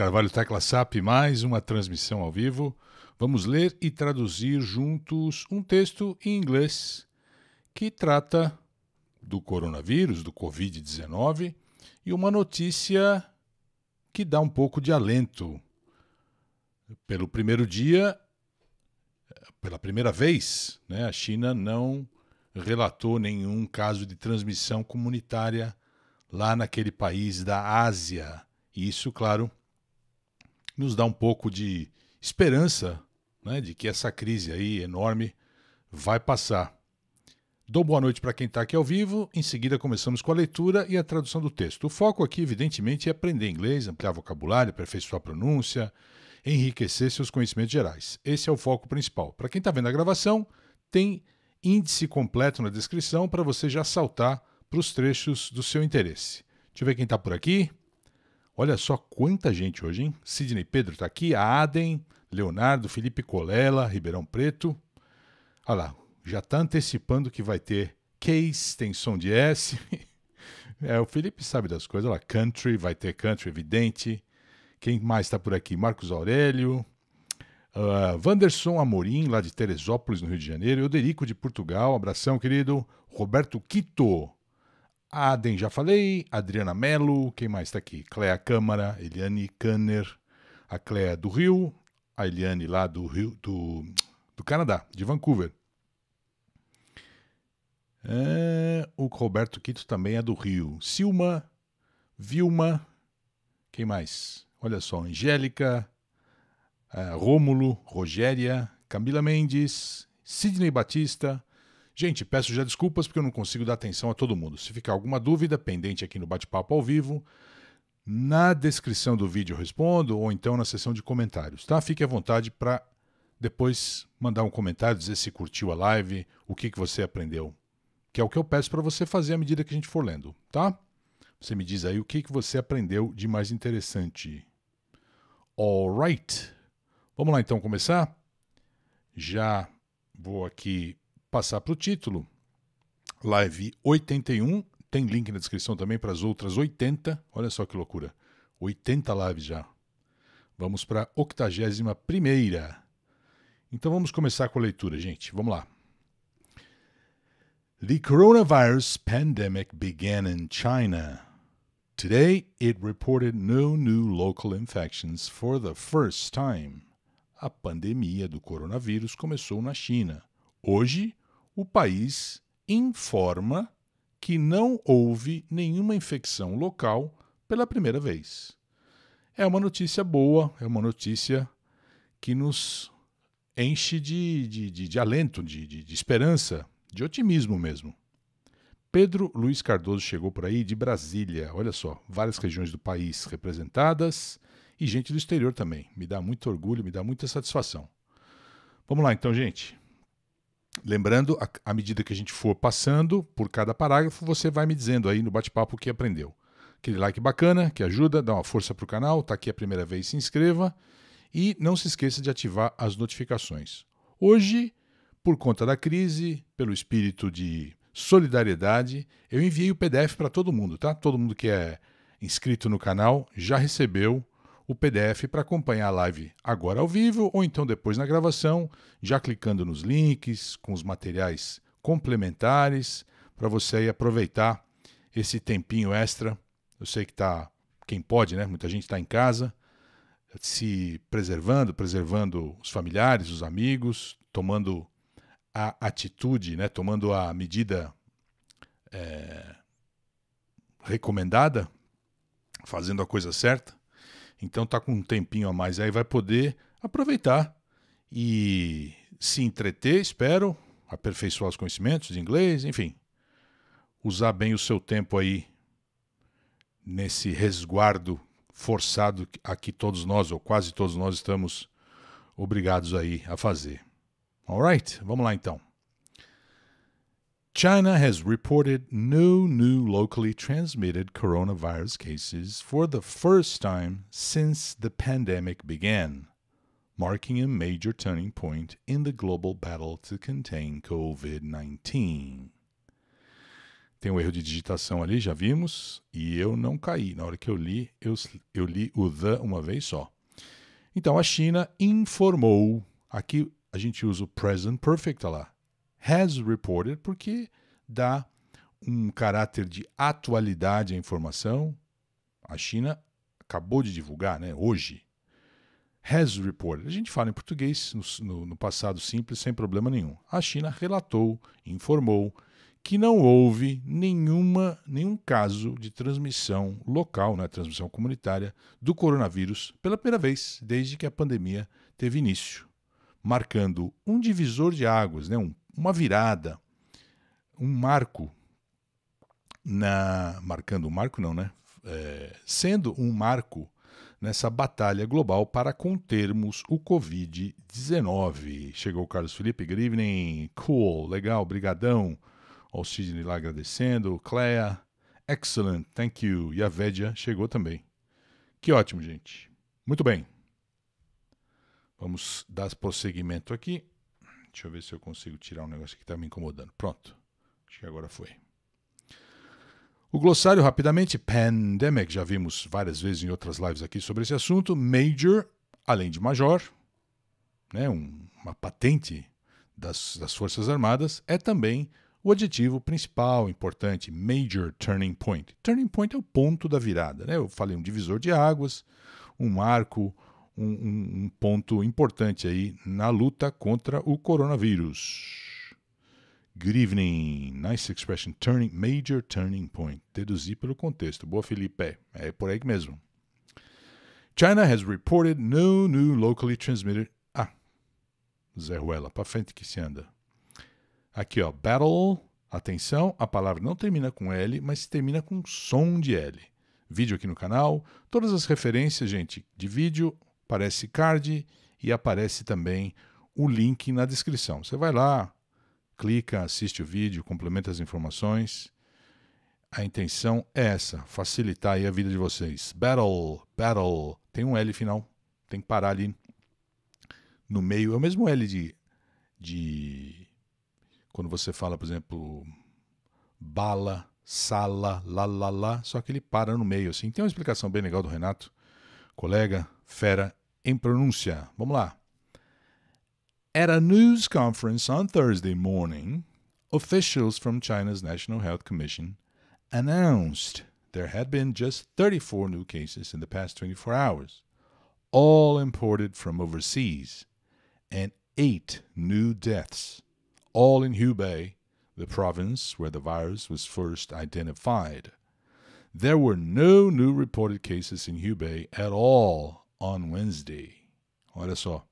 Carvalho Tecla SAP, mais uma transmissão ao vivo. Vamos ler e traduzir juntos um texto em inglês que trata do coronavírus, do Covid-19, e uma notícia que dá um pouco de alento. Pelo primeiro dia, pela primeira vez, né, a China não relatou nenhum caso de transmissão comunitária lá naquele país da Ásia. Isso, claro, nos dá um pouco de esperança né, de que essa crise aí enorme vai passar. Dou boa noite para quem está aqui ao vivo, em seguida começamos com a leitura e a tradução do texto. O foco aqui, evidentemente, é aprender inglês, ampliar vocabulário, aperfeiçoar pronúncia, enriquecer seus conhecimentos gerais. Esse é o foco principal. Para quem está vendo a gravação, tem índice completo na descrição para você já saltar para os trechos do seu interesse. Deixa eu ver quem está por aqui. Olha só quanta gente hoje, hein? Sidney Pedro está aqui, a Aden, Leonardo, Felipe Colela, Ribeirão Preto. Olha lá, já está antecipando que vai ter case, tem som de S. é, o Felipe sabe das coisas, olha lá, country, vai ter country, evidente. Quem mais está por aqui? Marcos Aurélio, Uh, ah, Vanderson Amorim, lá de Teresópolis, no Rio de Janeiro. Euderico, de Portugal. Abração, querido. Roberto Quito, Aden já falei. Adriana Melo, quem mais está aqui? Cléa Câmara, Eliane Kanner, a Cléa é do Rio, a Eliane lá do Rio do, do Canadá, de Vancouver. É, o Roberto Quito também é do Rio. Silma, Vilma, quem mais? Olha só, Angélica, é, Rômulo, Rogéria, Camila Mendes, Sidney Batista, Gente, peço já desculpas porque eu não consigo dar atenção a todo mundo. Se ficar alguma dúvida pendente aqui no bate-papo ao vivo, na descrição do vídeo eu respondo ou então na seção de comentários, tá? Fique à vontade para depois mandar um comentário, dizer se curtiu a live, o que, que você aprendeu, que é o que eu peço para você fazer à medida que a gente for lendo, tá? Você me diz aí o que, que você aprendeu de mais interessante. Alright! Vamos lá então começar? Já vou aqui passar para o título. Live 81, tem link na descrição também para as outras 80. Olha só que loucura. 80 lives já. Vamos para a 81 primeira. Então vamos começar com a leitura, gente. Vamos lá. The coronavirus pandemic began in China. Today, it reported no new local infections for the first time. A pandemia do coronavírus começou na China. Hoje, o país informa que não houve nenhuma infecção local pela primeira vez. É uma notícia boa, é uma notícia que nos enche de, de, de, de alento, de, de, de esperança, de otimismo mesmo. Pedro Luiz Cardoso chegou por aí de Brasília. Olha só, várias regiões do país representadas e gente do exterior também. Me dá muito orgulho, me dá muita satisfação. Vamos lá então, gente. Lembrando, à medida que a gente for passando por cada parágrafo, você vai me dizendo aí no bate-papo o que aprendeu. Aquele like bacana, que ajuda, dá uma força para o canal, está aqui a primeira vez, se inscreva e não se esqueça de ativar as notificações. Hoje, por conta da crise, pelo espírito de solidariedade, eu enviei o PDF para todo mundo, tá? Todo mundo que é inscrito no canal já recebeu o PDF para acompanhar a live agora ao vivo ou então depois na gravação, já clicando nos links, com os materiais complementares, para você aí aproveitar esse tempinho extra. Eu sei que está quem pode, né? Muita gente está em casa, se preservando, preservando os familiares, os amigos, tomando a atitude, né? Tomando a medida é, recomendada, fazendo a coisa certa. Então tá com um tempinho a mais aí, vai poder aproveitar e se entreter, espero, aperfeiçoar os conhecimentos de inglês, enfim, usar bem o seu tempo aí nesse resguardo forçado a que todos nós, ou quase todos nós, estamos obrigados aí a fazer. Alright? Vamos lá então. China has reported no new locally transmitted coronavirus cases for the first time since the pandemic began, marking a major turning point in the global battle to contain COVID-19. Tem um erro de digitação ali, já vimos, e eu não caí. Na hora que eu li, eu, eu li o the uma vez só. Então a China informou, aqui a gente usa o present perfect, olha lá has reported, porque dá um caráter de atualidade à informação. A China acabou de divulgar, né? Hoje. Has reported. A gente fala em português no, no passado simples, sem problema nenhum. A China relatou, informou que não houve nenhuma, nenhum caso de transmissão local, né, transmissão comunitária do coronavírus pela primeira vez desde que a pandemia teve início, marcando um divisor de águas, né, um uma virada, um marco, na marcando um marco não, né? É, sendo um marco nessa batalha global para contermos o Covid-19. Chegou o Carlos Felipe, good evening, cool, legal, brigadão. o Sidney lá agradecendo, Cleia, excellent, thank you. E a Védia chegou também. Que ótimo, gente. Muito bem. Vamos dar prosseguimento aqui. Deixa eu ver se eu consigo tirar um negócio que está me incomodando. Pronto. Acho que agora foi. O glossário, rapidamente, pandemic, já vimos várias vezes em outras lives aqui sobre esse assunto. Major, além de major, né, um, uma patente das, das Forças Armadas, é também o adjetivo principal, importante, major turning point. Turning point é o ponto da virada. Né? Eu falei um divisor de águas, um marco, um, um ponto importante aí na luta contra o coronavírus. Good evening. Nice expression. Turning, major turning point. Deduzir pelo contexto. Boa, Felipe. É por aí mesmo. China has reported no new locally transmitted. Ah, Zé Ruela, pra frente que se anda. Aqui, ó. Battle. Atenção, a palavra não termina com L, mas termina com som de L. Vídeo aqui no canal. Todas as referências, gente, de vídeo, aparece card e aparece também o link na descrição. Você vai lá, clica, assiste o vídeo, complementa as informações. A intenção é essa, facilitar a vida de vocês. Battle, battle, tem um L final, tem que parar ali no meio. É o mesmo L de, de quando você fala, por exemplo, bala, sala, lá, lá, lá, só que ele para no meio, assim. Tem uma explicação bem legal do Renato, colega, fera em pronúncia. Vamos lá. At a news conference on Thursday morning, officials from China's National Health Commission announced there had been just 34 new cases in the past 24 hours, all imported from overseas, and eight new deaths, all in Hubei, the province where the virus was first identified. There were no new reported cases in Hubei at all on Wednesday. Olha só.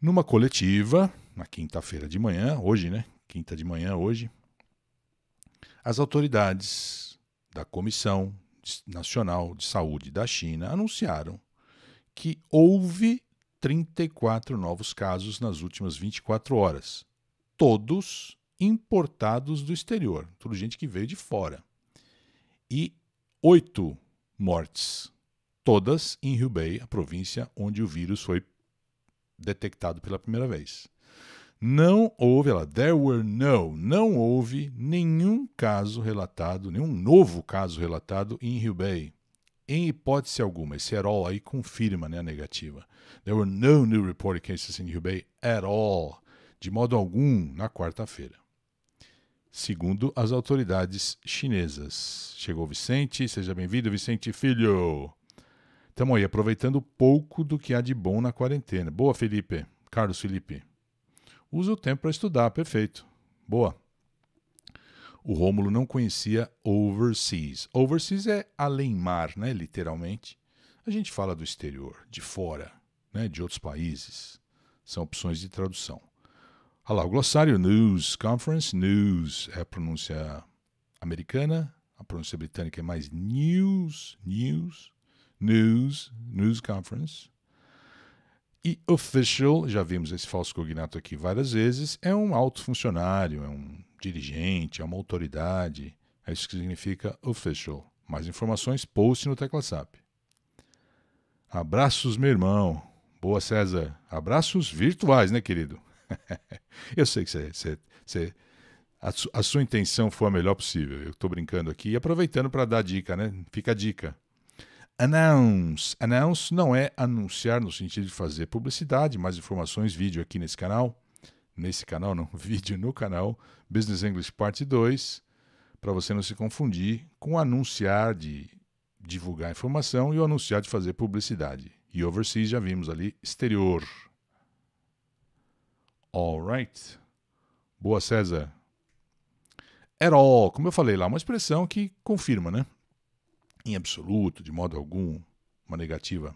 Numa coletiva, na quinta-feira de manhã, hoje, né? Quinta de manhã, hoje, as autoridades da Comissão Nacional de Saúde da China anunciaram que houve 34 novos casos nas últimas 24 horas, todos importados do exterior, tudo gente que veio de fora, e oito mortes todas em Hubei, a província onde o vírus foi detectado pela primeira vez. Não houve, ela, there were no, não houve nenhum caso relatado, nenhum novo caso relatado em Hubei. Em hipótese alguma, esse at all aí confirma né, a negativa. There were no new reported cases in Hubei at all, de modo algum, na quarta-feira. Segundo as autoridades chinesas. Chegou Vicente, seja bem-vindo, Vicente Filho. Estamos aí aproveitando pouco do que há de bom na quarentena. Boa, Felipe. Carlos Felipe. Usa o tempo para estudar, perfeito. Boa. O Rômulo não conhecia overseas. Overseas é além-mar, né, literalmente. A gente fala do exterior, de fora, né, de outros países. São opções de tradução. Olha lá, o glossário News, Conference News, é a pronúncia americana, a pronúncia britânica é mais news, news news, news conference. E official, já vimos esse falso cognato aqui várias vezes, é um alto funcionário, é um dirigente, é uma autoridade. É isso que significa official. Mais informações, post no TeclaSap. Abraços, meu irmão. Boa, César. Abraços virtuais, né, querido? Eu sei que você, a, su, a, sua intenção foi a melhor possível. Eu estou brincando aqui e aproveitando para dar dica, né? Fica a dica announce. Announce não é anunciar no sentido de fazer publicidade, mais informações, vídeo aqui nesse canal. Nesse canal, não, vídeo no canal Business English Parte 2, para você não se confundir com anunciar de divulgar informação e o anunciar de fazer publicidade. E overseas já vimos ali exterior. All right, Boa, César. At all, como eu falei lá, uma expressão que confirma, né? em absoluto, de modo algum, uma negativa.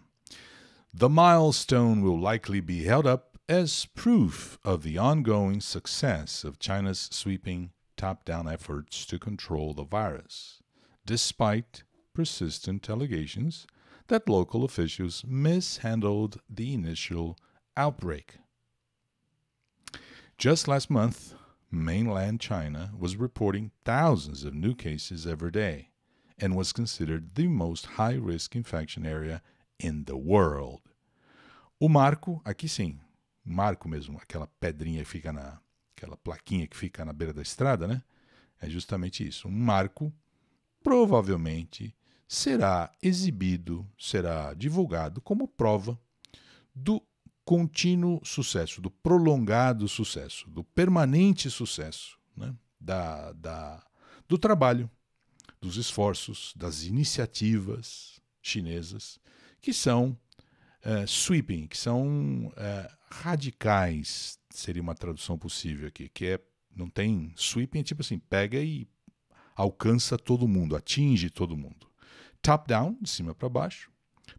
The milestone will likely be held up as proof of the ongoing success of China's sweeping top down efforts to control the virus, despite persistent allegations that local officials mishandled the initial outbreak. Just last month, mainland China was reporting thousands of new cases every day, and was considered the most high risk infection area in the world. O marco, aqui sim, marco mesmo, aquela pedrinha que fica na. aquela plaquinha que fica na beira da estrada, né? É justamente isso. Um marco provavelmente será exibido, será divulgado como prova do contínuo sucesso, do prolongado sucesso, do permanente sucesso né? da, da, do trabalho dos esforços, das iniciativas chinesas, que são eh, sweeping, que são eh, radicais, seria uma tradução possível aqui, que é, não tem sweeping, é tipo assim, pega e alcança todo mundo, atinge todo mundo. Top down, de cima para baixo,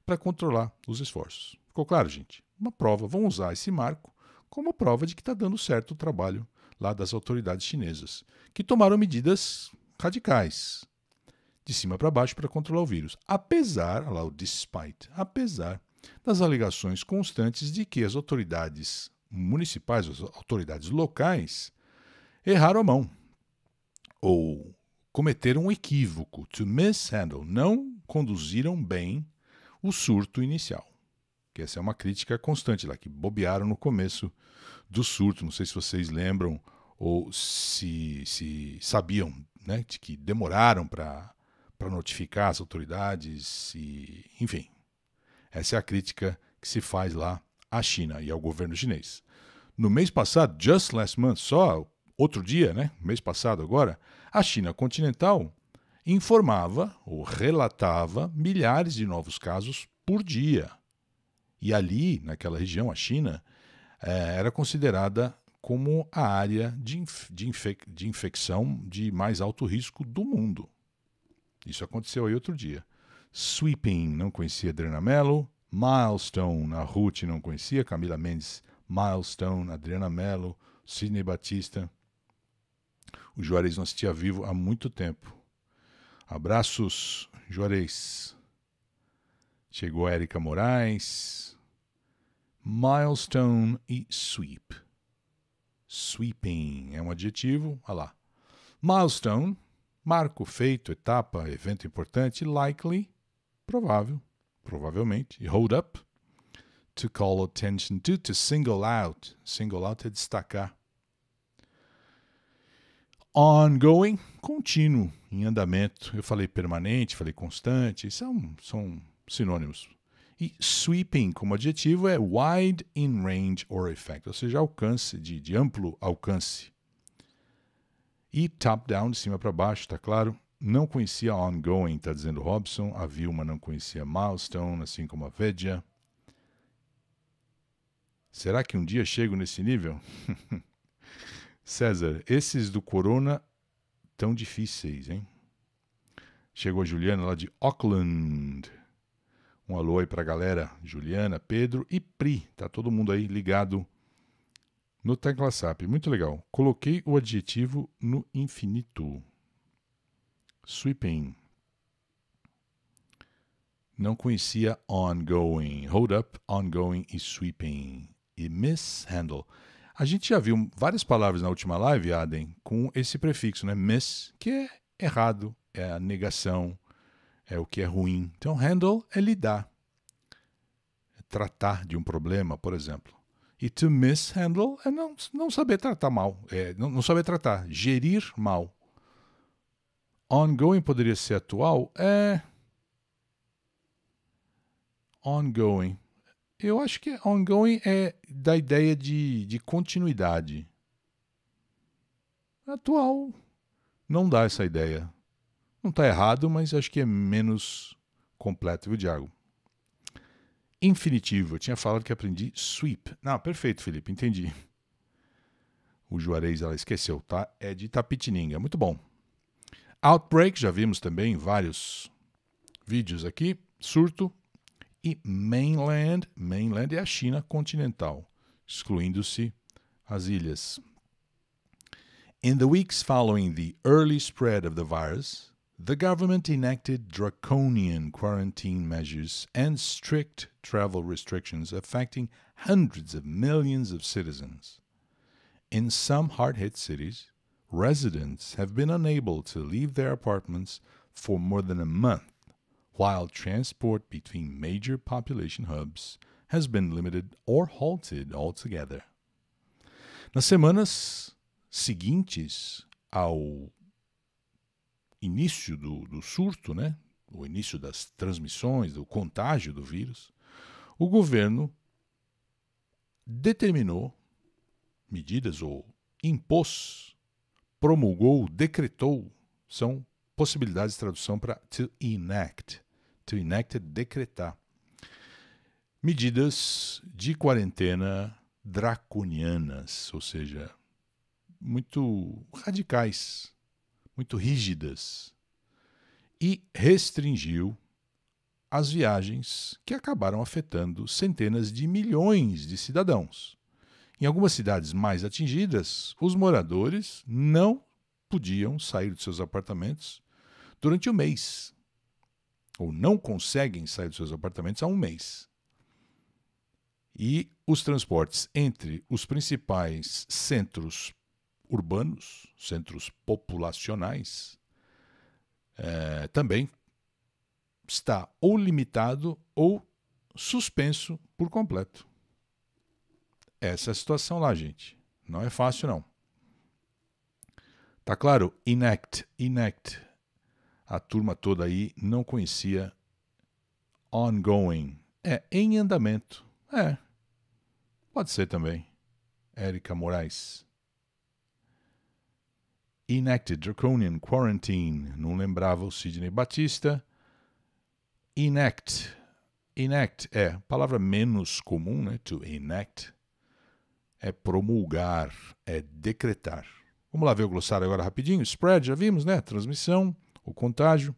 para controlar os esforços. Ficou claro, gente? Uma prova, vão usar esse marco como prova de que está dando certo o trabalho lá das autoridades chinesas, que tomaram medidas radicais, de cima para baixo para controlar o vírus, apesar, lá o despite, apesar das alegações constantes de que as autoridades municipais, as autoridades locais, erraram a mão ou cometeram um equívoco, to mishandle, não conduziram bem o surto inicial. Que essa é uma crítica constante lá, que bobearam no começo do surto, não sei se vocês lembram ou se, se sabiam né, de que demoraram para para notificar as autoridades e, enfim. Essa é a crítica que se faz lá à China e ao governo chinês. No mês passado, just last month, só outro dia, né? Mês passado agora, a China continental informava ou relatava milhares de novos casos por dia. E ali, naquela região, a China, eh, era considerada como a área de, inf de, infec de infecção de mais alto risco do mundo. Isso aconteceu aí outro dia. Sweeping, não conhecia Adriana Mello. Milestone, a Ruth não conhecia. Camila Mendes, Milestone, Adriana Mello, Sidney Batista. O Juarez não assistia vivo há muito tempo. Abraços, Juarez. Chegou a Erika Moraes. Milestone e sweep. Sweeping é um adjetivo, olha lá. Milestone Marco, feito, etapa, evento importante, likely, provável, provavelmente, e hold up, to call attention to, to single out, single out é destacar. Ongoing, contínuo, em andamento. Eu falei permanente, falei constante, são, são sinônimos. E sweeping, como adjetivo, é wide in range or effect, ou seja, alcance, de, de amplo alcance. E Top Down, de cima para baixo, tá claro. Não conhecia Ongoing, tá dizendo Robson. A Vilma não conhecia Milestone, assim como a Vedja. Será que um dia chego nesse nível? César, esses do Corona tão difíceis, hein? Chegou a Juliana lá de Auckland. Um alô aí a galera, Juliana, Pedro e Pri. Tá todo mundo aí ligado no TeclaSap. Muito legal. Coloquei o adjetivo no infinito. Sweeping. Não conhecia ongoing. Hold up, ongoing e sweeping. E mishandle. A gente já viu várias palavras na última live, Adem, com esse prefixo, né? Miss, que é errado, é a negação, é o que é ruim. Então, handle é lidar, é tratar de um problema, por exemplo e to mishandle é não, não saber tratar mal, é, não, não saber tratar, gerir mal. Ongoing poderia ser atual? É. Ongoing. Eu acho que ongoing é da ideia de, de continuidade. Atual não dá essa ideia. Não está errado, mas acho que é menos completo, viu, Diago? infinitivo. Eu tinha falado que aprendi sweep. Não, perfeito, Felipe, entendi. O Juarez, ela esqueceu, tá? É de Tapitininga. Muito bom. Outbreak, já vimos também vários vídeos aqui. Surto. E Mainland. Mainland é a China continental, excluindo-se as ilhas. In the weeks following the early spread of the virus, The government enacted draconian quarantine measures and strict travel restrictions affecting hundreds of millions of citizens. In some hard hit cities, residents have been unable to leave their apartments for more than a month, while transport between major population hubs has been limited or halted altogether. Nas semanas seguintes ao início do, do surto, né, o início das transmissões, do contágio do vírus, o governo determinou medidas ou impôs, promulgou, decretou, são possibilidades de tradução para to enact, to enact é decretar, medidas de quarentena draconianas, ou seja, muito radicais, muito rígidas e restringiu as viagens que acabaram afetando centenas de milhões de cidadãos. Em algumas cidades mais atingidas, os moradores não podiam sair de seus apartamentos durante o um mês, ou não conseguem sair de seus apartamentos há um mês. E os transportes entre os principais centros urbanos, centros populacionais, é, também está ou limitado ou suspenso por completo. Essa é a situação lá, gente. Não é fácil, não. Tá claro? Inact, inact. A turma toda aí não conhecia ongoing. É em andamento. É. Pode ser também. Érica Moraes. Enacted Draconian Quarantine. Não lembrava o Sidney Batista. Enact. Enact é palavra menos comum, né? To enact é promulgar, é decretar. Vamos lá ver o glossário agora rapidinho. Spread, já vimos, né? Transmissão, o contágio.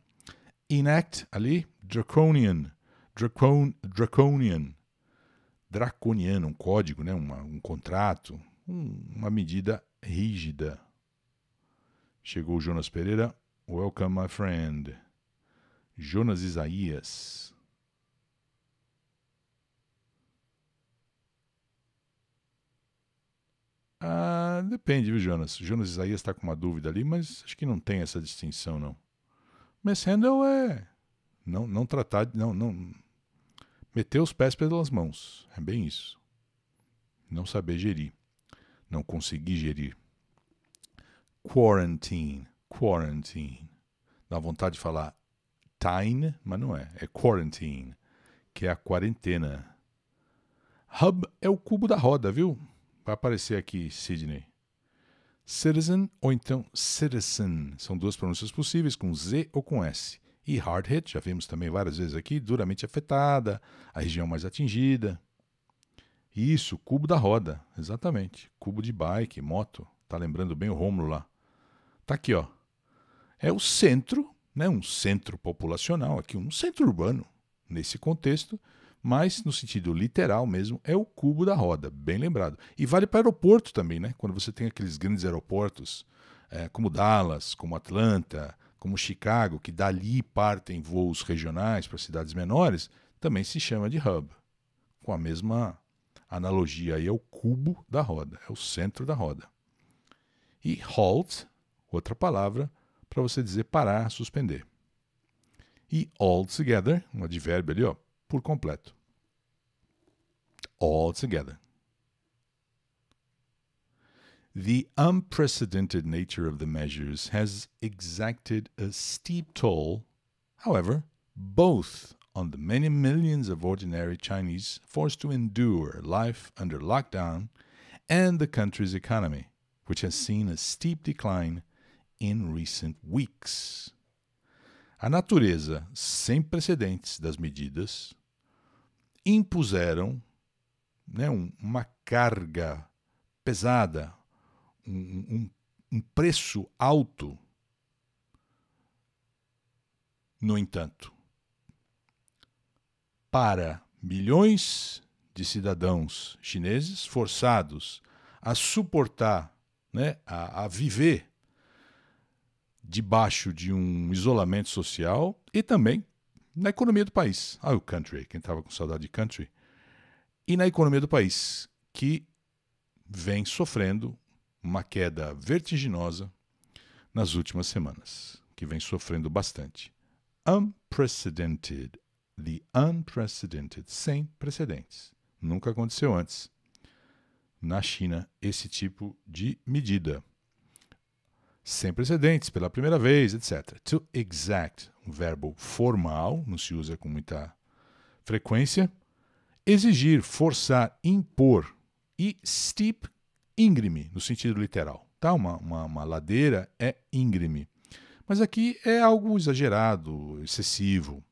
Enact ali, draconian, dracon, draconian, draconiano, um código, né? Uma, um contrato, um, uma medida rígida, Chegou Jonas Pereira. Welcome, my friend. Jonas Isaías. Ah, depende, viu, Jonas? Jonas Isaías está com uma dúvida ali, mas acho que não tem essa distinção, não. Mas handle é não, não tratar, não, não meter os pés pelas mãos. É bem isso. Não saber gerir, não conseguir gerir quarantine, quarantine. Dá vontade de falar tine, mas não é, é quarantine, que é a quarentena. Hub é o cubo da roda, viu? Vai aparecer aqui, Sidney. Citizen ou então citizen, são duas pronúncias possíveis, com Z ou com S. E hard hit, já vimos também várias vezes aqui, duramente afetada, a região mais atingida. Isso, cubo da roda, exatamente. Cubo de bike, moto, tá lembrando bem o Rômulo lá. Tá aqui, ó. É o centro, né, um centro populacional aqui, um centro urbano nesse contexto, mas no sentido literal mesmo, é o cubo da roda, bem lembrado. E vale para aeroporto também, né? Quando você tem aqueles grandes aeroportos, é, como Dallas, como Atlanta, como Chicago, que dali partem voos regionais para cidades menores, também se chama de hub. Com a mesma analogia aí, é o cubo da roda, é o centro da roda. E halt outra palavra para você dizer parar, suspender. E altogether, um advérbio ali, ó, por completo. Altogether. The unprecedented nature of the measures has exacted a steep toll, however, both on the many millions of ordinary Chinese forced to endure life under lockdown and the country's economy, which has seen a steep decline in recent weeks. A natureza sem precedentes das medidas impuseram né, uma carga pesada, um, um, um preço alto. No entanto, para milhões de cidadãos chineses forçados a suportar, né, a, a viver debaixo de um isolamento social e também na economia do país. Ah, o country, quem estava com saudade de country. E na economia do país, que vem sofrendo uma queda vertiginosa nas últimas semanas, que vem sofrendo bastante. Unprecedented. The unprecedented. Sem precedentes. Nunca aconteceu antes na China esse tipo de medida sem precedentes, pela primeira vez, etc. To exact, um verbo formal, não se usa com muita frequência. Exigir, forçar, impor. E steep, íngreme, no sentido literal. Tá? Uma, uma, uma ladeira é íngreme. Mas aqui é algo exagerado, excessivo.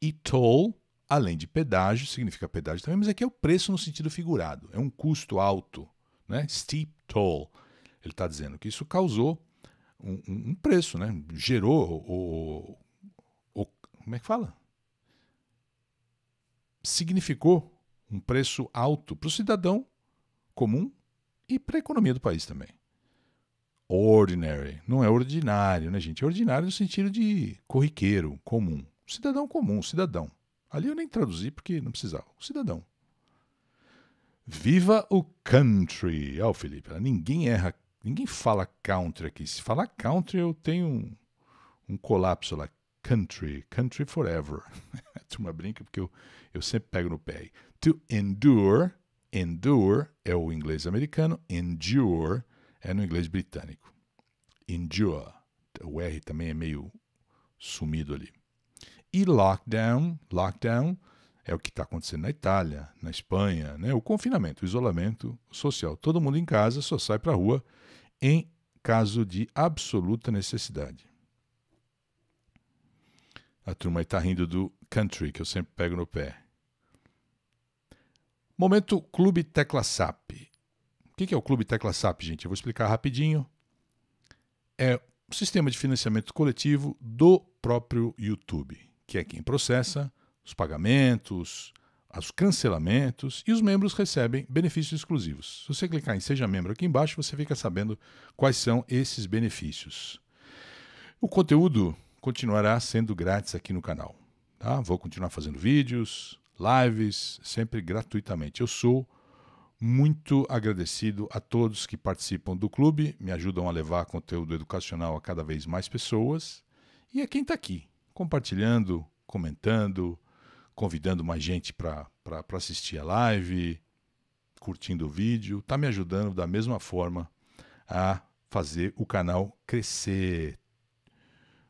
E toll, além de pedágio, significa pedágio também, mas aqui é o preço no sentido figurado. É um custo alto. Né? Steep toll ele está dizendo que isso causou um, um preço, né? gerou o, o, o, Como é que fala? Significou um preço alto para o cidadão comum e para a economia do país também. Ordinary. Não é ordinário, né, gente? É ordinário no sentido de corriqueiro, comum. Cidadão comum, cidadão. Ali eu nem traduzi porque não precisava. Cidadão. Viva o country! Ó, oh, Felipe, ninguém erra Ninguém fala country aqui. Se falar country, eu tenho um, um colapso lá. Country, country forever. A turma brinca porque eu, eu sempre pego no pé. To endure, endure é o inglês americano, endure é no inglês britânico. Endure, o R também é meio sumido ali. E lockdown, lockdown é o que está acontecendo na Itália, na Espanha, né? o confinamento, o isolamento social. Todo mundo em casa só sai para a rua em caso de absoluta necessidade. A turma está rindo do country, que eu sempre pego no pé. Momento Clube Tecla SAP. O que é o Clube Tecla SAP, gente? Eu vou explicar rapidinho. É um sistema de financiamento coletivo do próprio YouTube, que é quem processa os pagamentos, os cancelamentos e os membros recebem benefícios exclusivos. Se você clicar em Seja Membro aqui embaixo, você fica sabendo quais são esses benefícios. O conteúdo continuará sendo grátis aqui no canal. Tá? Vou continuar fazendo vídeos, lives, sempre gratuitamente. Eu sou muito agradecido a todos que participam do clube, me ajudam a levar conteúdo educacional a cada vez mais pessoas e a quem está aqui, compartilhando, comentando, convidando mais gente para assistir a live, curtindo o vídeo, está me ajudando da mesma forma a fazer o canal crescer.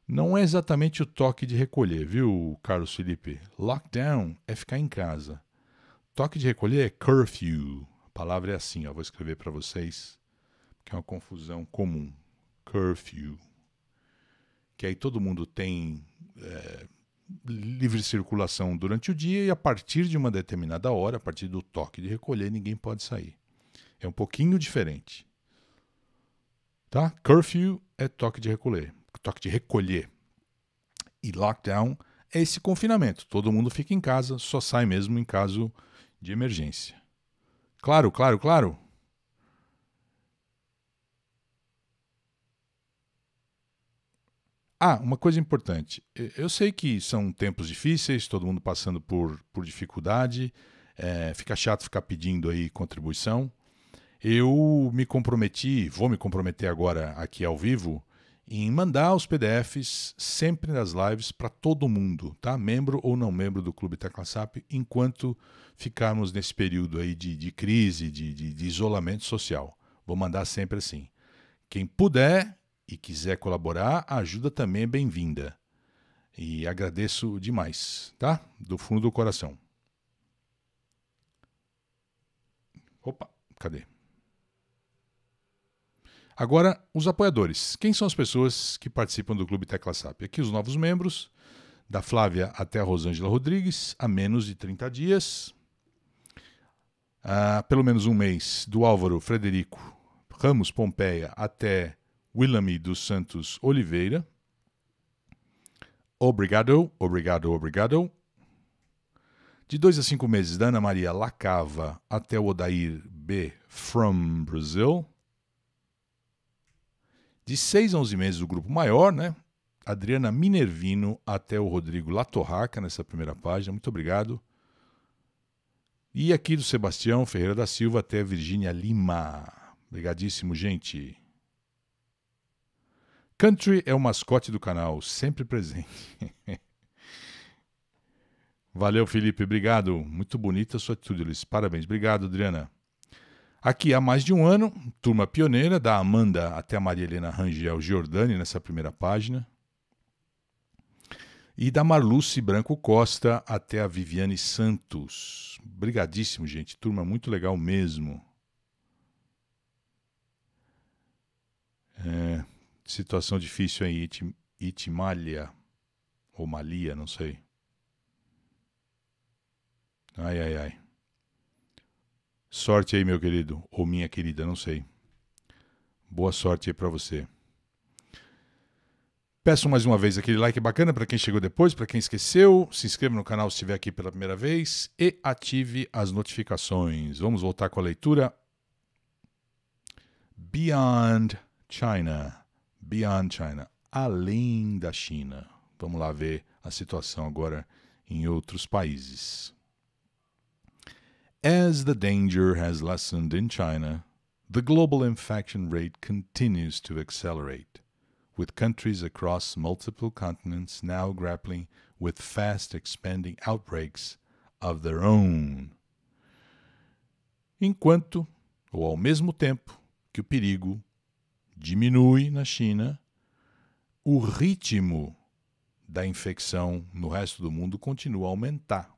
Não é exatamente o toque de recolher, viu, Carlos Felipe? Lockdown é ficar em casa. Toque de recolher é curfew. A palavra é assim, ó, vou escrever para vocês, que é uma confusão comum. Curfew. Que aí todo mundo tem é, livre circulação durante o dia e a partir de uma determinada hora, a partir do toque de recolher, ninguém pode sair. É um pouquinho diferente. Tá? Curfew é toque de recolher, toque de recolher. E lockdown é esse confinamento, todo mundo fica em casa, só sai mesmo em caso de emergência. Claro, claro, claro. Ah, uma coisa importante. Eu sei que são tempos difíceis, todo mundo passando por, por dificuldade, é, fica chato ficar pedindo aí contribuição. Eu me comprometi, vou me comprometer agora aqui ao vivo, em mandar os PDFs sempre nas lives para todo mundo, tá? Membro ou não membro do Clube Tecla SAP, enquanto ficarmos nesse período aí de, de crise, de, de, de isolamento social. Vou mandar sempre assim. Quem puder, e quiser colaborar, a ajuda também é bem-vinda. E agradeço demais, tá? Do fundo do coração. Opa, cadê? Agora, os apoiadores. Quem são as pessoas que participam do Clube Tecla SAP? Aqui os novos membros, da Flávia até a Rosângela Rodrigues, há menos de 30 dias. Ah, pelo menos um mês, do Álvaro Frederico Ramos Pompeia até Willamy dos Santos Oliveira. Obrigado, obrigado, obrigado. De dois a cinco meses, da Ana Maria Lacava até o Odair B. From Brazil. De seis a onze meses, o grupo maior, né? Adriana Minervino até o Rodrigo Latorraca, nessa primeira página. Muito obrigado. E aqui do Sebastião Ferreira da Silva até a Virgínia Lima. Obrigadíssimo, gente. Country é o mascote do canal, sempre presente. Valeu, Felipe, obrigado. Muito bonita a sua atitude, Luiz. Parabéns, obrigado, Adriana. Aqui há mais de um ano, turma pioneira, da Amanda até a Maria Helena Rangel Giordani, nessa primeira página. E da Marluce Branco Costa até a Viviane Santos. Obrigadíssimo, gente. Turma muito legal mesmo. É, situação difícil em Itim, Itimalia, ou Malia, não sei. Ai, ai, ai. Sorte aí, meu querido, ou minha querida, não sei. Boa sorte aí para você. Peço mais uma vez aquele like bacana para quem chegou depois, para quem esqueceu. Se inscreva no canal se estiver aqui pela primeira vez e ative as notificações. Vamos voltar com a leitura. Beyond China. Beyond China, além da China. Vamos lá ver a situação agora em outros países. As the danger has lessened in China, the global infection rate continues to accelerate, with countries across multiple continents now grappling with fast expanding outbreaks of their own. Enquanto, ou ao mesmo tempo, que o perigo diminui na China, o ritmo da infecção no resto do mundo continua a aumentar,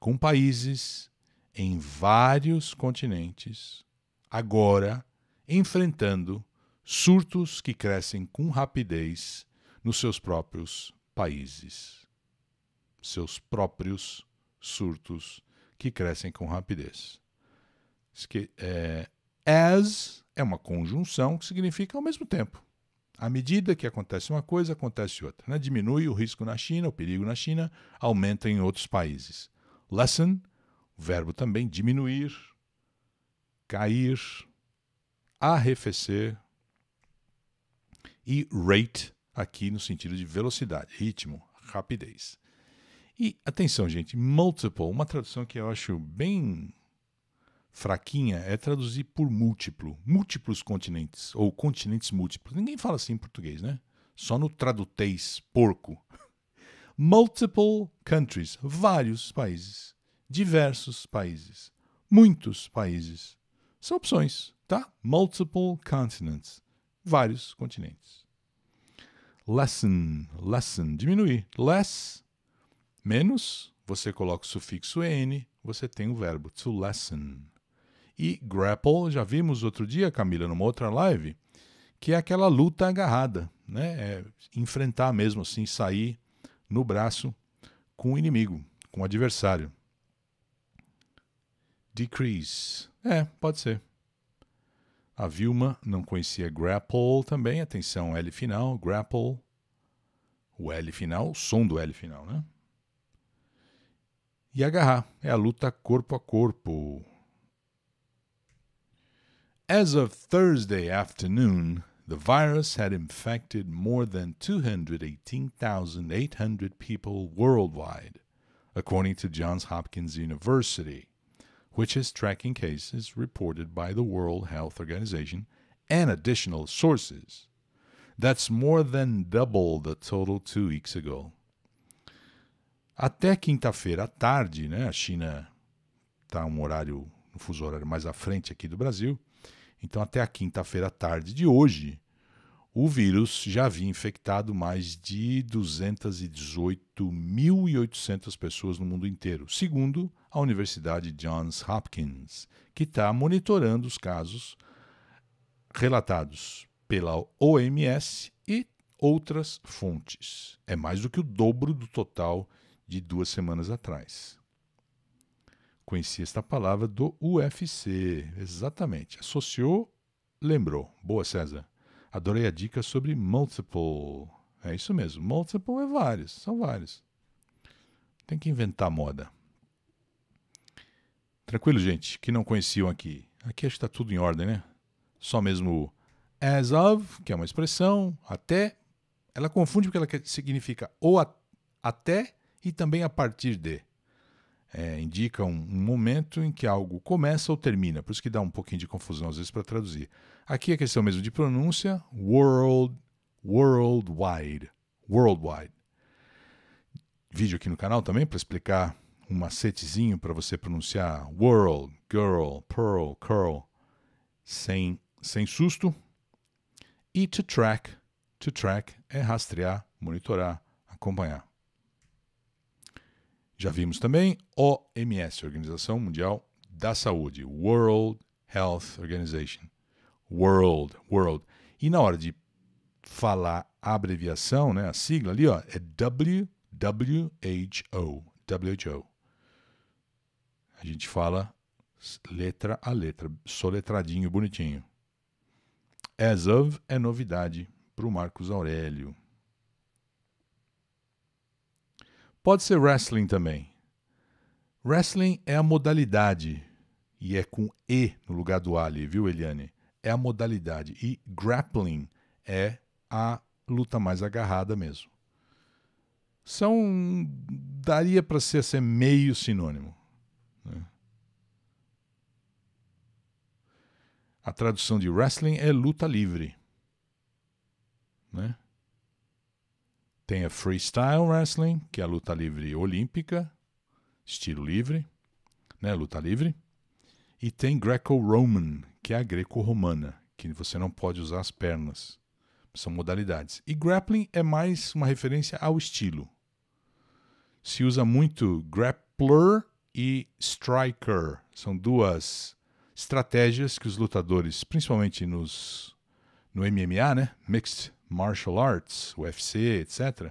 com países em vários continentes agora enfrentando surtos que crescem com rapidez nos seus próprios países. Seus próprios surtos que crescem com rapidez. É, as é uma conjunção que significa ao mesmo tempo. À medida que acontece uma coisa, acontece outra. Né? Diminui o risco na China, o perigo na China, aumenta em outros países. Lessen, verbo também diminuir, cair, arrefecer. E rate, aqui no sentido de velocidade, ritmo, rapidez. E atenção, gente, multiple, uma tradução que eu acho bem fraquinha é traduzir por múltiplo, múltiplos continentes, ou continentes múltiplos. Ninguém fala assim em português, né? Só no tradutez, porco. Multiple countries, vários países, diversos países, muitos países. São opções, tá? Multiple continents, vários continentes. Lesson, lesson, diminuir. Less, menos, você coloca o sufixo en, você tem o verbo to lessen. E grapple, já vimos outro dia, Camila, numa outra live, que é aquela luta agarrada, né? É enfrentar mesmo assim, sair no braço com o inimigo, com o adversário. Decrease. É, pode ser. A Vilma não conhecia grapple também. Atenção, L final, grapple. O L final, o som do L final, né? E agarrar é a luta corpo a corpo. As of Thursday afternoon, the virus had infected more than 218,800 people worldwide, according to Johns Hopkins University, which is tracking cases reported by the World Health Organization and additional sources. That's more than double the total two weeks ago. Até quinta-feira à tarde, né? A China está um horário, um fuso horário mais à frente aqui do Brasil. Então, até a quinta-feira à tarde de hoje, o vírus já havia infectado mais de 218.800 pessoas no mundo inteiro, segundo a Universidade Johns Hopkins, que está monitorando os casos relatados pela OMS e outras fontes. É mais do que o dobro do total de duas semanas atrás conhecia esta palavra do UFC. Exatamente. Associou, lembrou. Boa, César. Adorei a dica sobre multiple. É isso mesmo. Multiple é vários, são vários. Tem que inventar moda. Tranquilo, gente, que não conheciam aqui. Aqui acho que está tudo em ordem, né? Só mesmo as of, que é uma expressão, até. Ela confunde porque ela significa ou a, até e também a partir de é, indica um, um, momento em que algo começa ou termina, por isso que dá um pouquinho de confusão às vezes para traduzir. Aqui é questão mesmo de pronúncia, world, worldwide, worldwide. Vídeo aqui no canal também para explicar um macetezinho para você pronunciar world, girl, pearl, curl, sem, sem susto. E to track, to track é rastrear, monitorar, acompanhar. Já vimos também OMS, Organização Mundial da Saúde, World Health Organization. World, World. E na hora de falar a abreviação, né, a sigla ali, ó, é WHO, WHO. A gente fala letra a letra, soletradinho, bonitinho. As of é novidade para o Marcos Aurélio. Pode ser wrestling também. Wrestling é a modalidade. E é com E no lugar do Ali, viu, Eliane? É a modalidade. E grappling é a luta mais agarrada mesmo. São. daria para ser, ser meio sinônimo. Né? A tradução de wrestling é luta livre. Né? Tem a Freestyle Wrestling, que é a luta livre olímpica, estilo livre, né, luta livre. E tem Greco-Roman, que é a greco-romana, que você não pode usar as pernas. São modalidades. E grappling é mais uma referência ao estilo. Se usa muito grappler e striker. São duas estratégias que os lutadores, principalmente nos no MMA, né, mixed martial arts, UFC, etc.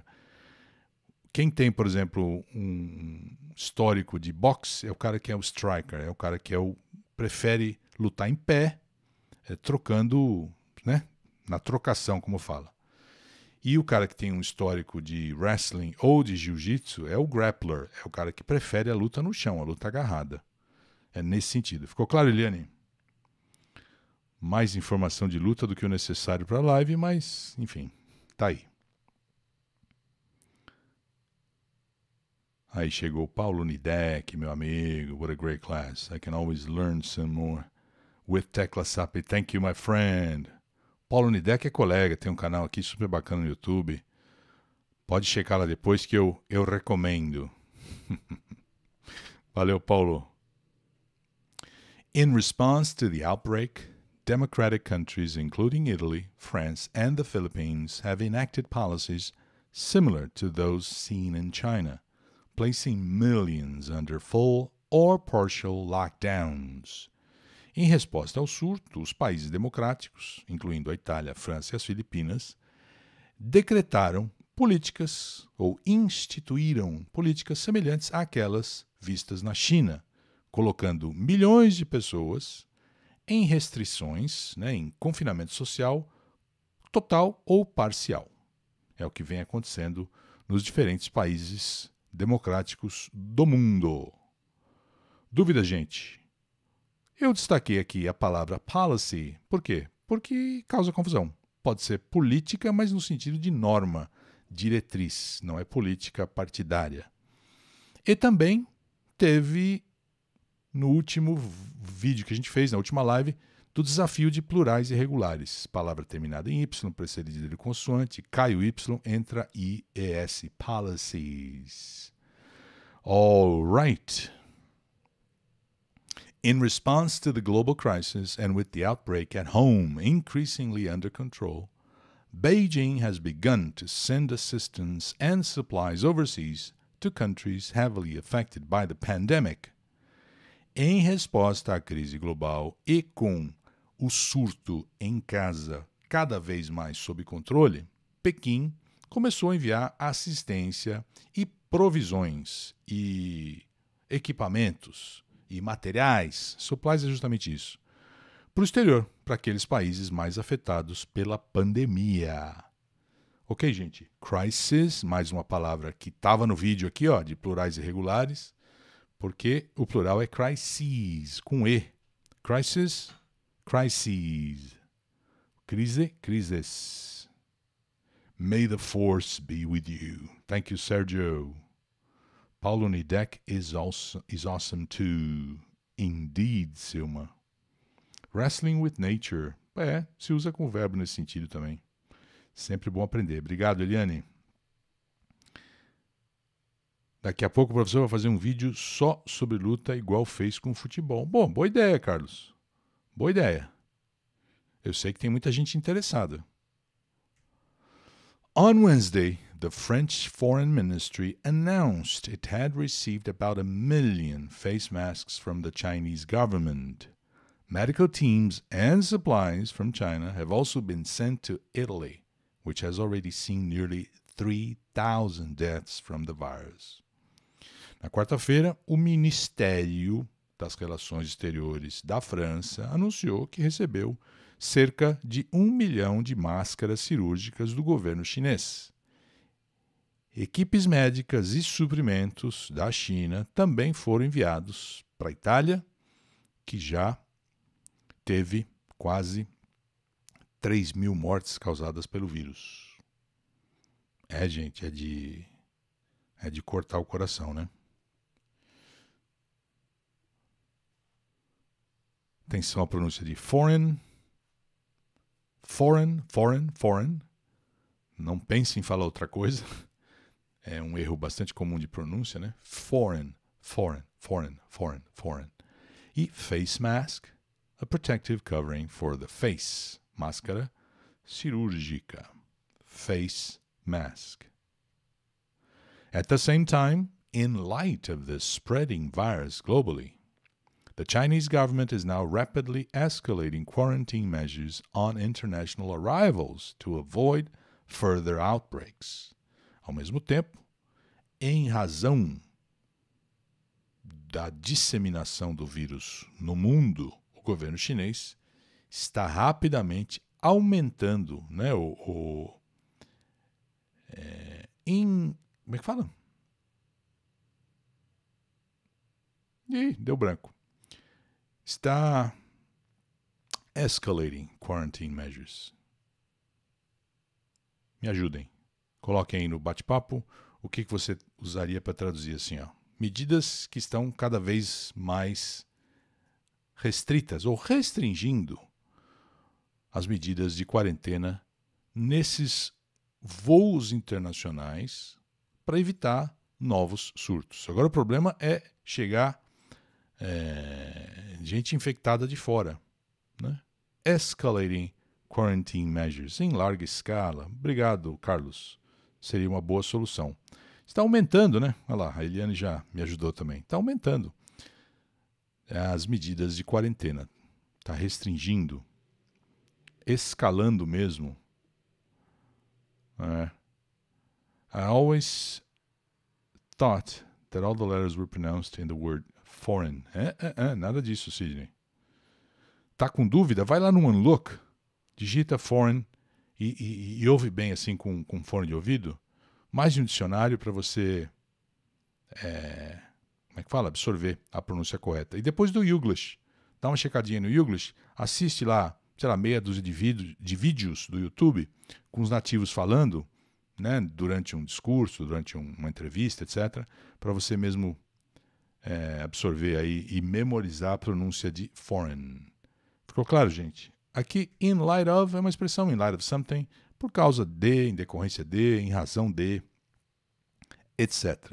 Quem tem, por exemplo, um histórico de boxe é o cara que é o striker, é o cara que é o prefere lutar em pé, é, trocando, né, na trocação, como fala. E o cara que tem um histórico de wrestling ou de jiu-jitsu é o grappler, é o cara que prefere a luta no chão, a luta agarrada. É nesse sentido. Ficou claro, Eliane? mais informação de luta do que o necessário para a live, mas, enfim, tá aí. Aí chegou Paulo Nidek, meu amigo. What a great class. I can always learn some more. With Tecla Sapi. Thank you, my friend. Paulo Nidek é colega, tem um canal aqui super bacana no YouTube. Pode checar lá depois que eu, eu recomendo. Valeu, Paulo. In response to the outbreak, democratic countries, including Italy, France, and the Philippines, have enacted policies similar to those seen in China, placing millions under full or partial lockdowns. Em resposta ao surto, os países democráticos, incluindo a Itália, a França e as Filipinas, decretaram políticas ou instituíram políticas semelhantes àquelas vistas na China, colocando milhões de pessoas em restrições, né, em confinamento social total ou parcial. É o que vem acontecendo nos diferentes países democráticos do mundo. Dúvida, gente? Eu destaquei aqui a palavra policy. Por quê? Porque causa confusão. Pode ser política, mas no sentido de norma, diretriz, não é política partidária. E também teve no último vídeo que a gente fez, na última live, do desafio de plurais irregulares. Palavra terminada em Y, precedida de consoante, cai o Y, entra I, s policies. All right. In response to the global crisis and with the outbreak at home increasingly under control, Beijing has begun to send assistance and supplies overseas to countries heavily affected by the pandemic em resposta à crise global e com o surto em casa cada vez mais sob controle, Pequim começou a enviar assistência e provisões e equipamentos e materiais, supplies é justamente isso, para o exterior, para aqueles países mais afetados pela pandemia. Ok, gente? Crisis, mais uma palavra que estava no vídeo aqui, ó, de plurais irregulares porque o plural é crises, com E. Crisis, crises. Crise, crises. May the force be with you. Thank you, Sergio. Paulo Nidek is, also, is awesome too. Indeed, Silma. Wrestling with nature. É, se usa com verbo nesse sentido também. Sempre bom aprender. Obrigado, Eliane. Daqui a pouco o professor vai fazer um vídeo só sobre luta, igual fez com o futebol. Bom, boa ideia, Carlos. Boa ideia. Eu sei que tem muita gente interessada. On Wednesday, the French Foreign Ministry announced it had received about a million face masks from the Chinese government. Medical teams and supplies from China have also been sent to Italy, which has already seen nearly 3,000 deaths from the virus. Na quarta-feira, o Ministério das Relações Exteriores da França anunciou que recebeu cerca de um milhão de máscaras cirúrgicas do governo chinês. Equipes médicas e suprimentos da China também foram enviados para a Itália, que já teve quase 3 mil mortes causadas pelo vírus. É, gente, é de. É de cortar o coração, né? tem só uma pronúncia de foreign. Foreign, foreign, foreign. Não pense em falar outra coisa. É um erro bastante comum de pronúncia, né? Foreign, foreign, foreign, foreign, foreign. E face mask, a protective covering for the face. Máscara cirúrgica. Face mask. At the same time, in light of the spreading virus globally, The Chinese government is now rapidly escalating quarantine measures on international arrivals to avoid further outbreaks. Ao mesmo tempo, em razão da disseminação do vírus no mundo, o governo chinês está rapidamente aumentando né, o. o é, in, como é que fala? Ih, deu branco está escalating quarantine measures. Me ajudem. Coloquem aí no bate-papo o que, que você usaria para traduzir assim, ó. Medidas que estão cada vez mais restritas ou restringindo as medidas de quarentena nesses voos internacionais para evitar novos surtos. Agora o problema é chegar é, gente infectada de fora. Né? Escalating quarantine measures em larga escala. Obrigado, Carlos. Seria uma boa solução. Está aumentando, né? Olha lá, a Eliane já me ajudou também. Está aumentando as medidas de quarentena. Está restringindo, escalando mesmo. É. I always thought that all the letters were pronounced in the word foreign. É, é, é, nada disso, Sidney. Tá com dúvida? Vai lá no Unlook, digita foreign e, e, e ouve bem assim com, com fone de ouvido. Mais de um dicionário para você. É, como é que fala? Absorver a pronúncia correta. E depois do Youglish. Dá uma checadinha no Youglish. assiste lá, sei lá, meia dúzia de, vídeo, de vídeos do YouTube com os nativos falando, né, durante um discurso, durante um, uma entrevista, etc., para você mesmo é, absorver aí e memorizar a pronúncia de foreign. Ficou claro, gente? Aqui, in light of é uma expressão in light of something, por causa de, em decorrência de, em razão de, etc.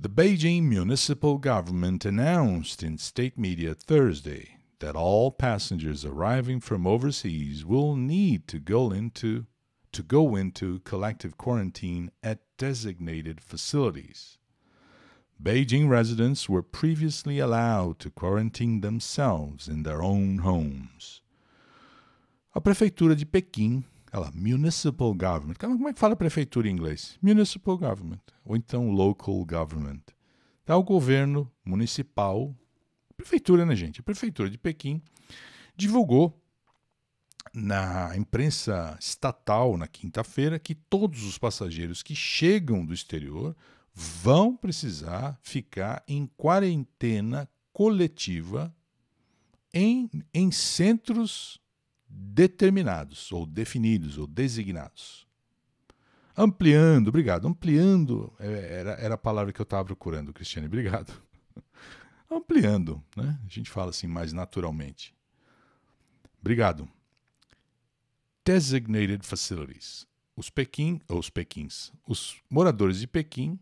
The Beijing municipal government announced in state media Thursday that all passengers arriving from overseas will need to go into to go into collective quarantine at designated facilities. Beijing residents were previously allowed to quarantine themselves in their own homes. A prefeitura de Pequim, ela, municipal government, como é que fala prefeitura em inglês? Municipal government, ou então local government. Tá o governo municipal, prefeitura, né, gente? A prefeitura de Pequim divulgou na imprensa estatal na quinta-feira que todos os passageiros que chegam do exterior vão precisar ficar em quarentena coletiva em, em centros determinados, ou definidos, ou designados. Ampliando, obrigado. Ampliando é, era, era a palavra que eu estava procurando, Cristiane, obrigado. Ampliando, né? A gente fala assim mais naturalmente. Obrigado. Designated facilities. Os Pequim, os Pequins, os moradores de Pequim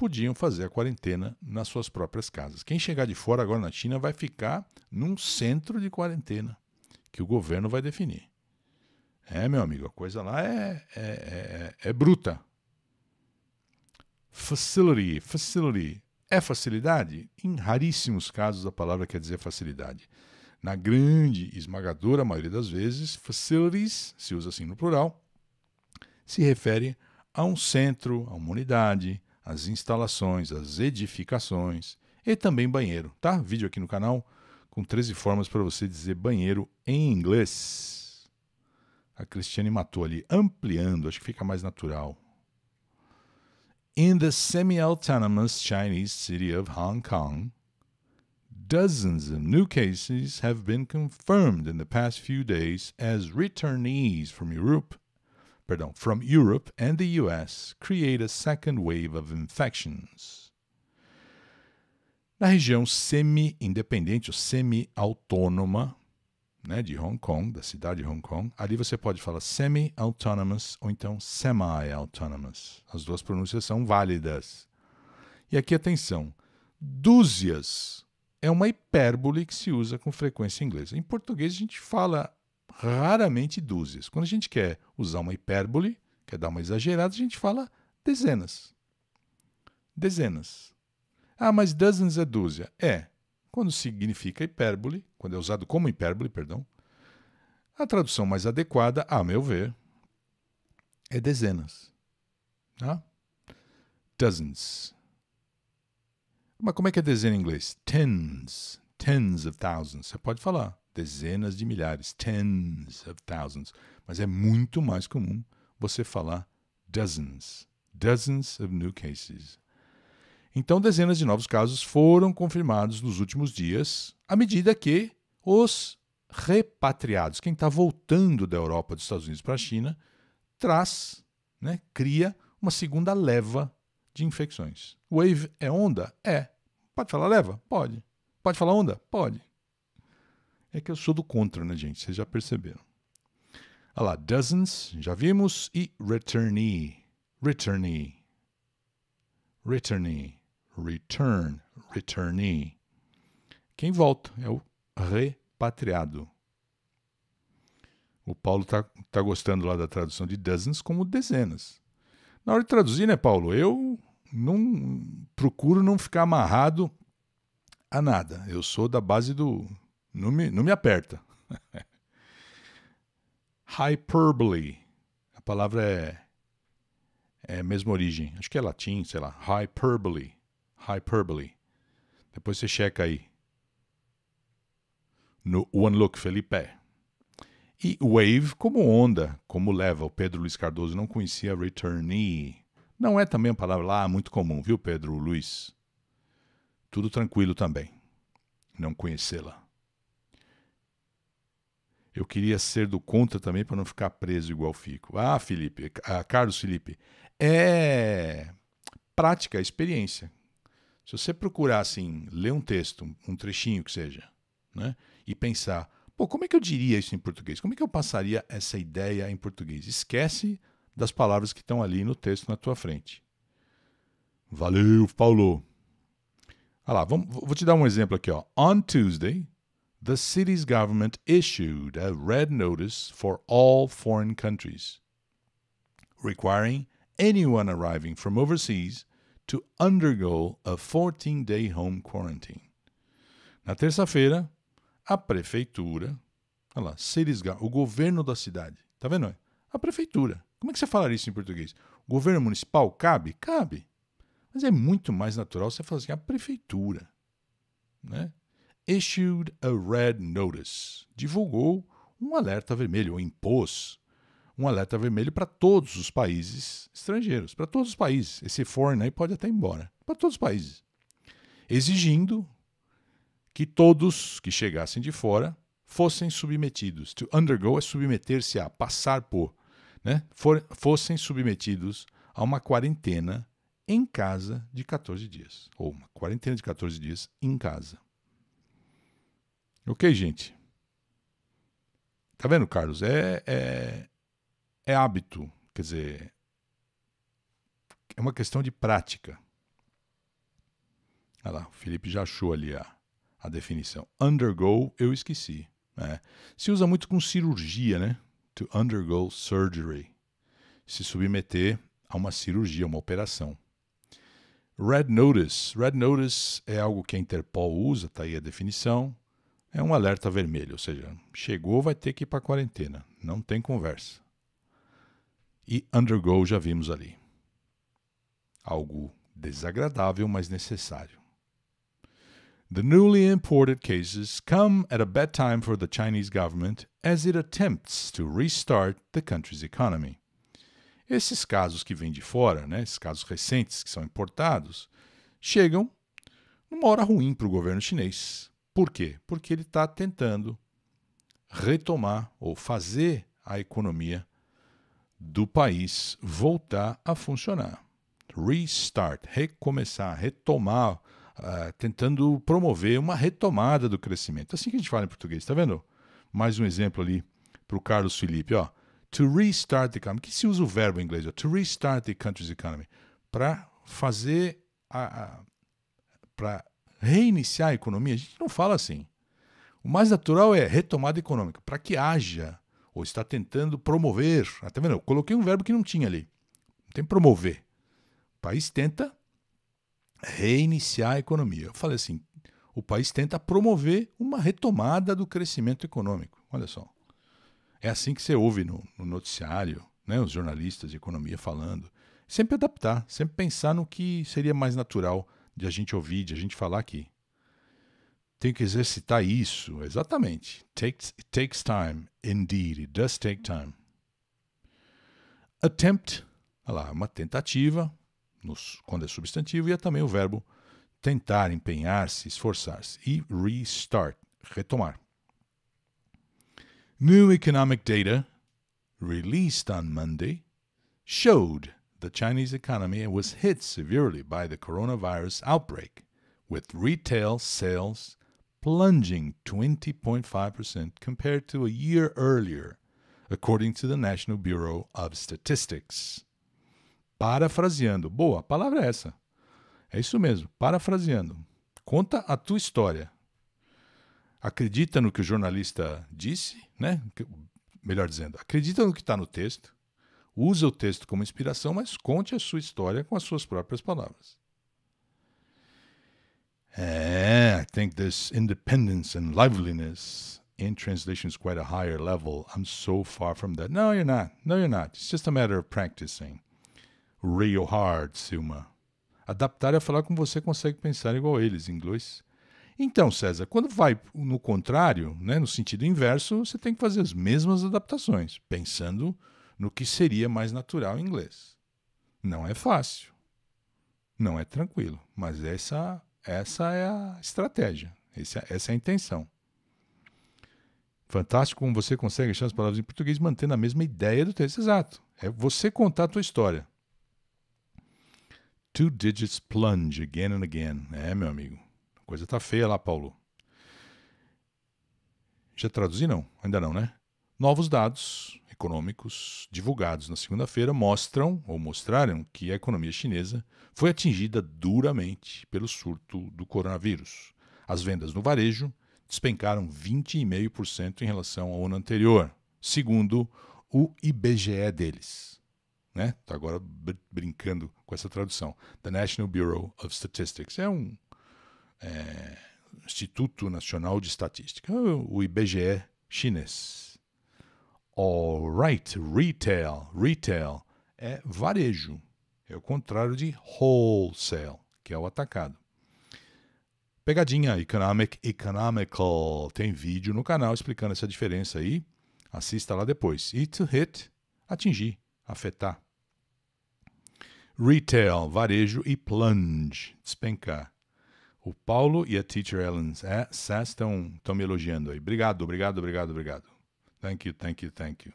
podiam fazer a quarentena nas suas próprias casas. Quem chegar de fora agora na China vai ficar num centro de quarentena que o governo vai definir. É, meu amigo, a coisa lá é, é, é, é, é bruta. Facility, facility. É facilidade? Em raríssimos casos a palavra quer dizer facilidade. Na grande, esmagadora maioria das vezes, facilities, se usa assim no plural, se refere a um centro, a uma unidade, as instalações, as edificações e também banheiro, tá? Vídeo aqui no canal com 13 formas para você dizer banheiro em inglês. A Cristiane matou ali, ampliando, acho que fica mais natural. In the semi-autonomous Chinese city of Hong Kong, dozens of new cases have been confirmed in the past few days as returnees from Europe perdão, from Europe and the US create a second wave of infections. Na região semi-independente ou semi-autônoma né, de Hong Kong, da cidade de Hong Kong, ali você pode falar semi-autonomous ou então semi-autonomous. As duas pronúncias são válidas. E aqui, atenção, dúzias é uma hipérbole que se usa com frequência em inglês. Em português, a gente fala raramente dúzias. Quando a gente quer usar uma hipérbole, quer dar uma exagerada, a gente fala dezenas. Dezenas. Ah, mas dozens é dúzia. É. Quando significa hipérbole, quando é usado como hipérbole, perdão, a tradução mais adequada, a meu ver, é dezenas. Tá? Dozens. Mas como é que é dezena em inglês? Tens. Tens of thousands. Você pode falar dezenas de milhares, tens of thousands, mas é muito mais comum você falar dozens, dozens of new cases. Então, dezenas de novos casos foram confirmados nos últimos dias, à medida que os repatriados, quem está voltando da Europa, dos Estados Unidos para a China, traz, né, cria uma segunda leva de infecções. Wave é onda? É. Pode falar leva? Pode. Pode falar onda? Pode. É que eu sou do contra, né, gente? Vocês já perceberam. Olha lá, dozens, já vimos, e returnee, returnee, returnee, return, returnee. Quem volta é o repatriado. O Paulo tá, tá gostando lá da tradução de dozens como dezenas. Na hora de traduzir, né, Paulo? Eu não procuro não ficar amarrado a nada. Eu sou da base do não me, não me aperta. Hyperbole. A palavra é, é a mesma origem. Acho que é latim, sei lá. Hyperbole. Hyperbole. Depois você checa aí. No One Look Felipe. E wave como onda, como leva. O Pedro Luiz Cardoso não conhecia returnee. Não é também uma palavra lá muito comum, viu, Pedro Luiz? Tudo tranquilo também. Não conhecê-la. Eu queria ser do contra também para não ficar preso igual fico. Ah, Felipe, ah, Carlos Felipe, é prática, experiência. Se você procurar assim, ler um texto, um trechinho que seja, né? E pensar, pô, como é que eu diria isso em português? Como é que eu passaria essa ideia em português? Esquece das palavras que estão ali no texto na tua frente. Valeu, Paulo. Ah lá, vamos, vou te dar um exemplo aqui, ó. On Tuesday, the city's government issued a red notice for all foreign countries, requiring anyone arriving from overseas to undergo a 14 day home quarantine. Na terça-feira, a prefeitura, olha lá, cities, o governo da cidade, tá vendo? A prefeitura. Como é que você falaria isso em português? governo municipal cabe? Cabe. Mas é muito mais natural você falar assim, a prefeitura, né? issued a red notice, divulgou um alerta vermelho, ou impôs um alerta vermelho para todos os países estrangeiros, para todos os países. Esse foreign aí pode até ir embora, para todos os países. Exigindo que todos que chegassem de fora fossem submetidos. To undergo é submeter-se a, passar por. Né? For, fossem submetidos a uma quarentena em casa de 14 dias. Ou uma quarentena de 14 dias em casa. Ok, gente? Tá vendo, Carlos? É, é, é hábito, quer dizer, é uma questão de prática. Olha lá, o Felipe já achou ali a, a definição. Undergo, eu esqueci. Né? Se usa muito com cirurgia, né? To undergo surgery. Se submeter a uma cirurgia, uma operação. Red Notice. Red Notice é algo que a Interpol usa, tá aí a definição. É um alerta vermelho, ou seja, chegou, vai ter que ir para quarentena, não tem conversa. E undergo já vimos ali. Algo desagradável, mas necessário. The newly imported cases come at a bad time for the Chinese government as it attempts to restart the country's economy. Esses casos que vêm de fora, né, esses casos recentes que são importados, chegam numa hora ruim para o governo chinês, por quê? Porque ele está tentando retomar ou fazer a economia do país voltar a funcionar. Restart, recomeçar, retomar, uh, tentando promover uma retomada do crescimento. Assim que a gente fala em português, tá vendo? Mais um exemplo ali para o Carlos Felipe, ó. To restart the economy. Que se usa o verbo em inglês, ó. To restart the country's economy. Para fazer a, a para reiniciar a economia, a gente não fala assim. O mais natural é retomada econômica, para que haja, ou está tentando promover. Até ah, tá vendo, eu coloquei um verbo que não tinha ali. Não tem promover. O país tenta reiniciar a economia. Eu falei assim: o país tenta promover uma retomada do crescimento econômico. Olha só. É assim que você ouve no, no noticiário, né, os jornalistas de economia falando. Sempre adaptar, sempre pensar no que seria mais natural de a gente ouvir, de a gente falar aqui. Tem que exercitar isso, exatamente. Takes, it takes time, indeed, it does take time. Attempt, olha lá, uma tentativa, nos, quando é substantivo, e é também o verbo tentar, empenhar-se, esforçar-se. E restart, retomar. New economic data, released on Monday, showed the Chinese economy was hit severely by the coronavirus outbreak, with retail sales plunging 20.5% compared to a year earlier, according to the National Bureau of Statistics. Parafraseando, boa, a palavra é essa. É isso mesmo, parafraseando. Conta a tua história. Acredita no que o jornalista disse, né? Melhor dizendo, acredita no que está no texto Use o texto como inspiração, mas conte a sua história com as suas próprias palavras. É, I think this independence and liveliness in translation is quite a higher level. I'm so far from that. No, you're not. No, you're not. It's just a matter of practicing. Real hard, Silma. Adaptar é falar como você consegue pensar igual eles, em inglês. Então, César, quando vai no contrário, né, no sentido inverso, você tem que fazer as mesmas adaptações, pensando no que seria mais natural em inglês. Não é fácil, não é tranquilo, mas essa, essa é a estratégia, essa, é, essa é a intenção. Fantástico como você consegue achar as palavras em português mantendo a mesma ideia do texto. Exato. É você contar a tua história. Two digits plunge again and again. É, meu amigo. A coisa tá feia lá, Paulo. Já traduzi não? Ainda não, né? Novos dados econômicos divulgados na segunda-feira mostram ou mostraram que a economia chinesa foi atingida duramente pelo surto do coronavírus. As vendas no varejo despencaram 20,5% em relação ao ano anterior, segundo o IBGE deles. Né? Tô tá agora br brincando com essa tradução. The National Bureau of Statistics é um é, Instituto Nacional de Estatística, o IBGE chinês. Alright, retail. Retail é varejo. É o contrário de wholesale, que é o atacado. Pegadinha Economic Economical. Tem vídeo no canal explicando essa diferença aí. Assista lá depois. E to hit, atingir, afetar. Retail, varejo e plunge, despencar. O Paulo e a Teacher Ellen é, estão me elogiando aí. Obrigado, obrigado, obrigado, obrigado. Thank you, thank you, thank you.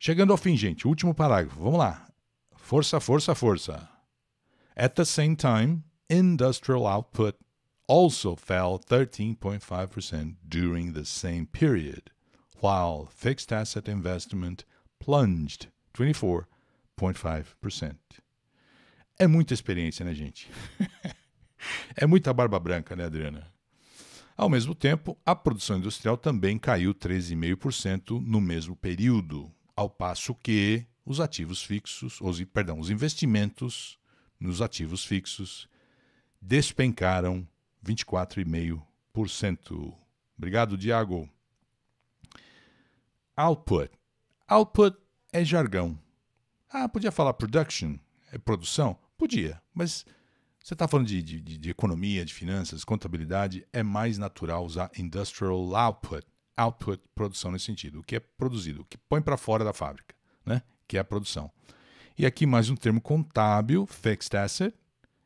Chegando ao fim, gente, último parágrafo. Vamos lá. Força, força, força. At the same time, industrial output also fell 13.5% during the same period, while fixed asset investment plunged 24.5%. É muita experiência, né, gente? é muita barba branca, né, Adriana? Ao mesmo tempo, a produção industrial também caiu 13,5% no mesmo período, ao passo que os ativos fixos, os, perdão, os investimentos nos ativos fixos despencaram 24,5%. Obrigado, Diago. Output. Output é jargão. Ah, podia falar production, é produção? Podia, mas você está falando de, de, de, economia, de finanças, contabilidade, é mais natural usar industrial output, output, produção nesse sentido, o que é produzido, o que põe para fora da fábrica, né? que é a produção. E aqui mais um termo contábil, fixed asset,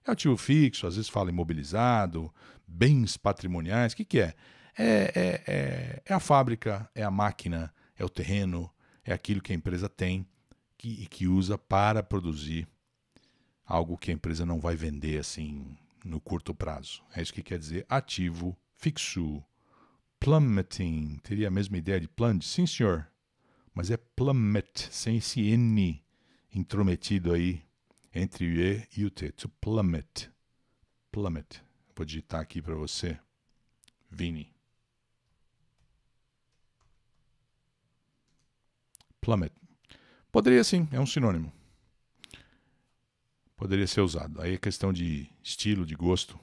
é ativo fixo, às vezes fala imobilizado, bens patrimoniais, o que, que é? É, é, é? é a fábrica, é a máquina, é o terreno, é aquilo que a empresa tem que, e que usa para produzir algo que a empresa não vai vender assim no curto prazo. É isso que quer dizer ativo, fixo. Plummeting, teria a mesma ideia de plunge? Sim, senhor. Mas é plummet, sem esse N intrometido aí entre o E e o T. To plummet. Plummet. Vou digitar aqui para você. Vini. Plummet. Poderia sim, é um sinônimo poderia ser usado. Aí é questão de estilo, de gosto.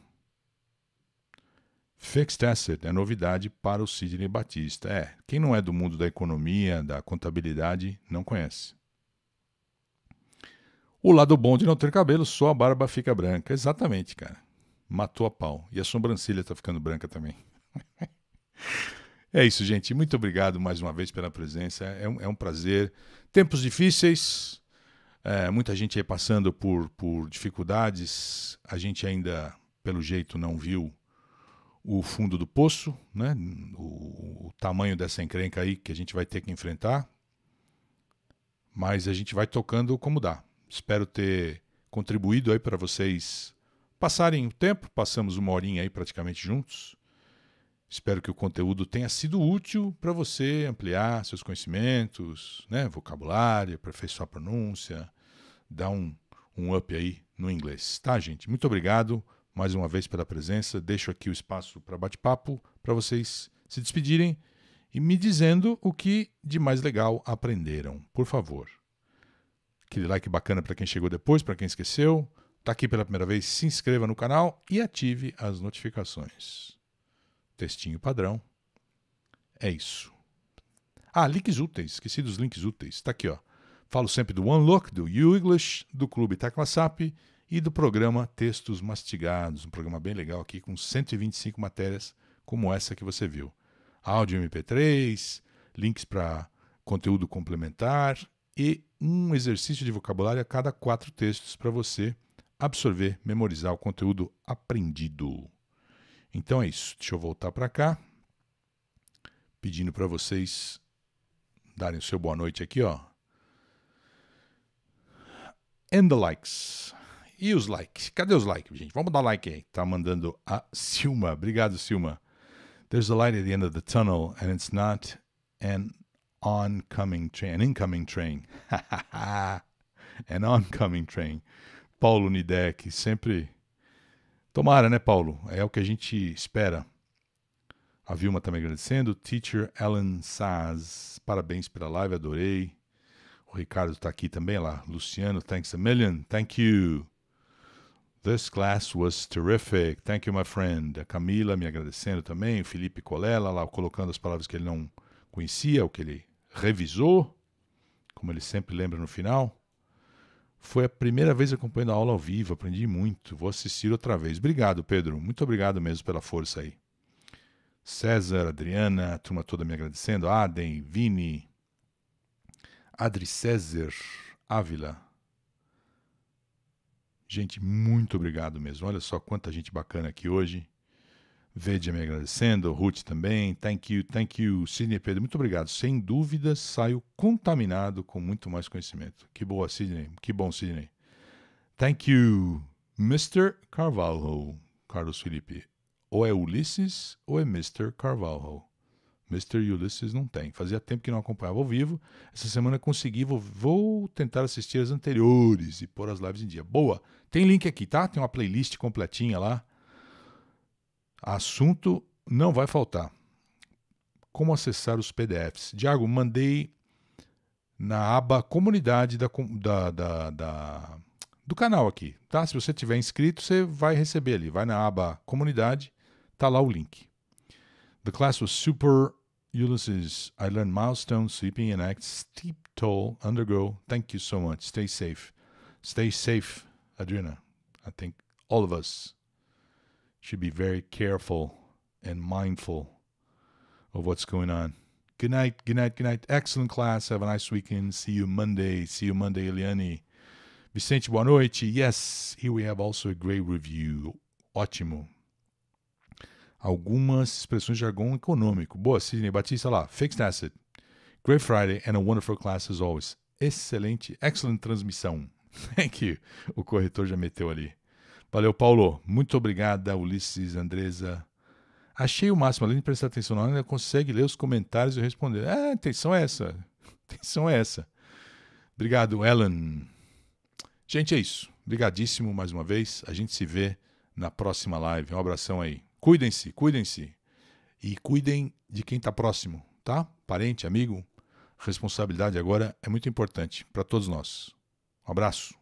Fixed asset é novidade para o Sidney Batista. É, quem não é do mundo da economia, da contabilidade, não conhece. O lado bom de não ter cabelo, só a barba fica branca. Exatamente, cara. Matou a pau. E a sobrancelha tá ficando branca também. é isso, gente. Muito obrigado mais uma vez pela presença. É um, é um prazer. Tempos difíceis, é, muita gente aí passando por, por dificuldades. A gente ainda, pelo jeito, não viu o fundo do poço, né? o, o tamanho dessa encrenca aí que a gente vai ter que enfrentar. Mas a gente vai tocando como dá. Espero ter contribuído aí para vocês passarem o tempo. Passamos uma horinha aí praticamente juntos. Espero que o conteúdo tenha sido útil para você ampliar seus conhecimentos, né? vocabulário, aperfeiçoar a pronúncia, dar um, um up aí no inglês. Tá, gente? Muito obrigado mais uma vez pela presença. Deixo aqui o espaço para bate-papo, para vocês se despedirem e me dizendo o que de mais legal aprenderam, por favor. Aquele like bacana para quem chegou depois, para quem esqueceu. Está aqui pela primeira vez, se inscreva no canal e ative as notificações. Textinho padrão. É isso. Ah, links úteis. Esqueci dos links úteis. Está aqui, ó. Falo sempre do One Look, do You English, do Clube Tecla SAP e do programa Textos Mastigados. Um programa bem legal aqui com 125 matérias como essa que você viu. Áudio MP3, links para conteúdo complementar e um exercício de vocabulário a cada quatro textos para você absorver, memorizar o conteúdo aprendido. Então é isso. Deixa eu voltar para cá, pedindo para vocês darem o seu boa noite aqui, ó. And the likes. E os likes? Cadê os likes, gente? Vamos dar like aí. Tá mandando a Silma. Obrigado, Silma. There's a light at the end of the tunnel and it's not an oncoming train, an incoming train. an oncoming train. Paulo Nideck, sempre Tomara, né, Paulo? É o que a gente espera. A Vilma também agradecendo. Teacher Alan Saz, parabéns pela live, adorei. O Ricardo está aqui também, lá. Luciano, thanks a million, thank you. This class was terrific, thank you, my friend. A Camila me agradecendo também. O Felipe Colela, lá, colocando as palavras que ele não conhecia, o que ele revisou, como ele sempre lembra no final. Foi a primeira vez acompanhando a aula ao vivo, aprendi muito. Vou assistir outra vez. Obrigado, Pedro. Muito obrigado mesmo pela força aí. César, Adriana, a turma toda me agradecendo. Adem, Vini, Adri César, Ávila. Gente, muito obrigado mesmo. Olha só quanta gente bacana aqui hoje. Veja me agradecendo, Ruth também, thank you, thank you, Sidney Pedro, muito obrigado. Sem dúvida, saio contaminado com muito mais conhecimento. Que boa, Sidney, que bom, Sidney. Thank you, Mr. Carvalho, Carlos Felipe. Ou é Ulisses ou é Mr. Carvalho. Mr. Ulisses não tem. Fazia tempo que não acompanhava ao vivo. Essa semana consegui, vou, vou, tentar assistir as anteriores e pôr as lives em dia. Boa! Tem link aqui, tá? Tem uma playlist completinha lá. Assunto não vai faltar. Como acessar os PDFs? Diago, mandei na aba comunidade da, da, da, da, do canal aqui, tá? Se você tiver inscrito, você vai receber ali. Vai na aba comunidade, tá lá o link. The class was super Ulysses. I learned milestones, sleeping and act, steep toll, undergo. Thank you so much. Stay safe. Stay safe, Adriana. I think all of us should be very careful and mindful of what's going on. Good night, good night, good night. Excellent class. Have a nice weekend. See you Monday. See you Monday, Eliane. Vicente, boa noite. Yes, here we have also a great review. Ótimo. Algumas expressões de jargão econômico. Boa, Sidney Batista lá. Fixed asset. Great Friday and a wonderful class as always. Excelente, excellent transmissão. Thank you. O corretor já meteu ali. Valeu, Paulo. Muito obrigada, Ulisses, Andresa. Achei o máximo, além de prestar atenção na aula, consegue ler os comentários e responder. Ah, é, atenção é essa. atenção é essa. Obrigado, Ellen. Gente, é isso. Obrigadíssimo mais uma vez. A gente se vê na próxima live. Um abração aí. Cuidem-se, cuidem-se. E cuidem de quem está próximo, tá? Parente, amigo. Responsabilidade agora é muito importante para todos nós. Um abraço.